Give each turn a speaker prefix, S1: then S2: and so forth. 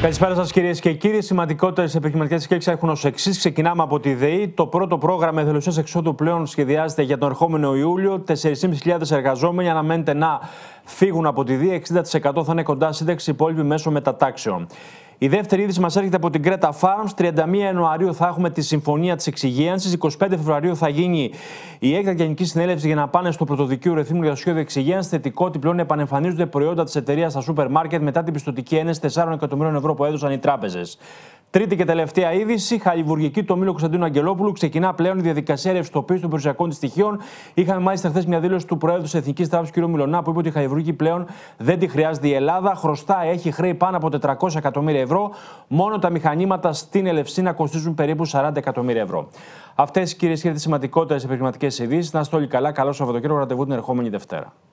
S1: Καλησπέρα σας, κυρίες και κύριοι. Σημαντικότερες επιχειρηματικές σκέψεις έχουν ως εξής. Ξεκινάμε από τη ΔΕΗ. Το πρώτο πρόγραμμα εθελουσίας εξόδου πλέον σχεδιάζεται για τον ερχόμενο Ιούλιο. 4.500 εργαζόμενοι αναμένεται να φύγουν από τη ΔΕΗ. 60% θα είναι κοντά σύνταξη, υπόλοιποι μέσω μετατάξεων. Η δεύτερη είδηση μας έρχεται από την Κρέτα Farms. 31 Ιανουαρίου θα έχουμε τη συμφωνία της εξυγίανσης. 25 Φεβρουαρίου θα γίνει η έκτακτη γενική συνέλευση για να πάνε στο πρωτοδικείο ρεθύμου για το σχέδιο εξυγίανσης. Θετικό ότι πλέον επανεμφανίζονται προϊόντα της εταιρείας στα σούπερ μάρκετ μετά την πιστοτική ένεση 4 εκατομμυρίων ευρώ που έδωσαν οι τράπεζες. Τρίτη και τελευταία είδηση. Χαλιβουργική του ομίλου Κωνσταντίνου Αγγελόπουλου ξεκινά πλέον η διαδικασία ρευστοποίησης των περιουσιακών της στοιχείων. Είχαμε μάλιστα χθες μια δήλωση του Προέδρου της Εθνικής Τράπεζας, κ. Μιλονά, που είπε ότι η Χαλιβουργική πλέον δεν τη χρειάζεται η Ελλάδα. Χρωστά έχει χρέη πάνω από 400 εκατομμύρια ευρώ. Μόνο τα μηχανήματα στην Ελευσίνα κοστίζουν περίπου 40 εκατομμύρια ευρώ. Αυτές, κυρίε και κύριοι, τις σημαντικότερες επιχειρηματικέ ειδήσεις. Να είστε καλά. Καλό Σαββατοκύριακο. Ραντεβού την ερχόμενη Δευτέρα.